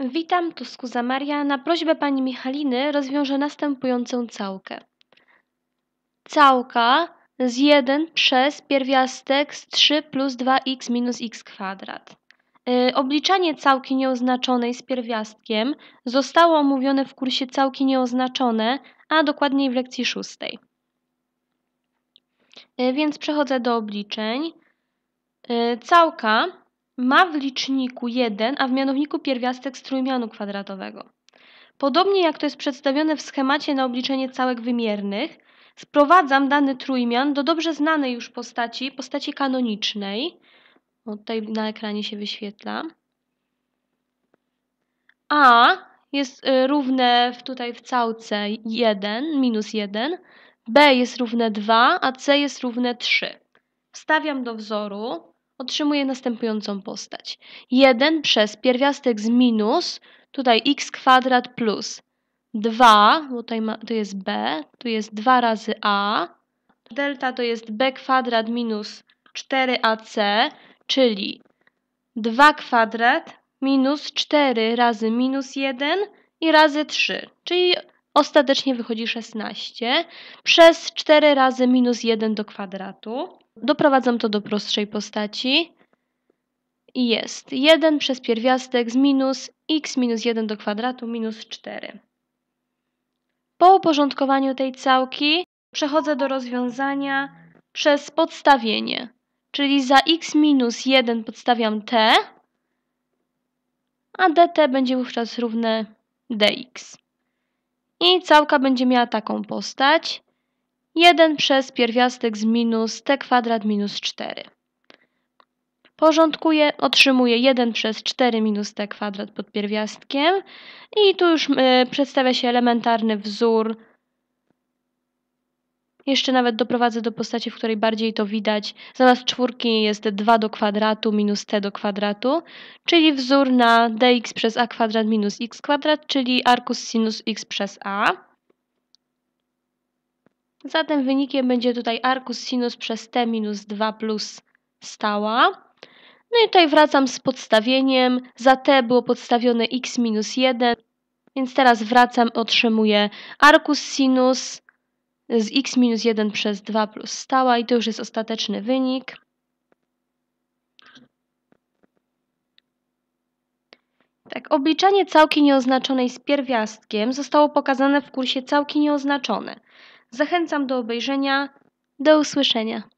Witam, tu Skuza Maria. Na prośbę pani Michaliny rozwiążę następującą całkę. Całka z 1 przez pierwiastek z 3 plus 2x minus x kwadrat. Y, obliczanie całki nieoznaczonej z pierwiastkiem zostało omówione w kursie całki nieoznaczone, a dokładniej w lekcji szóstej. Y, więc przechodzę do obliczeń. Y, całka ma w liczniku 1, a w mianowniku pierwiastek z trójmianu kwadratowego. Podobnie jak to jest przedstawione w schemacie na obliczenie całek wymiernych, sprowadzam dany trójmian do dobrze znanej już postaci, postaci kanonicznej. O, tutaj na ekranie się wyświetla. A jest y, równe w, tutaj w całce 1, minus 1. B jest równe 2, a C jest równe 3. Wstawiam do wzoru otrzymuje następującą postać. 1 przez pierwiastek z minus, tutaj x kwadrat plus 2, bo tutaj ma, to jest b, tu jest 2 razy a, delta to jest b kwadrat minus 4ac, czyli 2 kwadrat minus 4 razy minus 1 i razy 3, czyli Ostatecznie wychodzi 16 przez 4 razy minus 1 do kwadratu. Doprowadzam to do prostszej postaci. jest 1 przez pierwiastek z minus x minus 1 do kwadratu minus 4. Po uporządkowaniu tej całki przechodzę do rozwiązania przez podstawienie, czyli za x minus 1 podstawiam t, a dt będzie wówczas równe dx. I całka będzie miała taką postać. 1 przez pierwiastek z minus t kwadrat minus 4. Porządkuję, otrzymuję 1 przez 4 minus t kwadrat pod pierwiastkiem i tu już y, przedstawia się elementarny wzór jeszcze nawet doprowadzę do postaci, w której bardziej to widać. Zamiast czwórki jest 2 do kwadratu minus t do kwadratu, czyli wzór na dx przez a kwadrat minus x kwadrat, czyli arkus sinus x przez a. Zatem wynikiem będzie tutaj arkus sinus przez t minus 2 plus stała. No i tutaj wracam z podstawieniem. Za t było podstawione x minus 1, więc teraz wracam, otrzymuję arkus sinus z x minus 1 przez 2 plus stała i to już jest ostateczny wynik. Tak, obliczanie całki nieoznaczonej z pierwiastkiem zostało pokazane w kursie całki nieoznaczone. Zachęcam do obejrzenia. Do usłyszenia.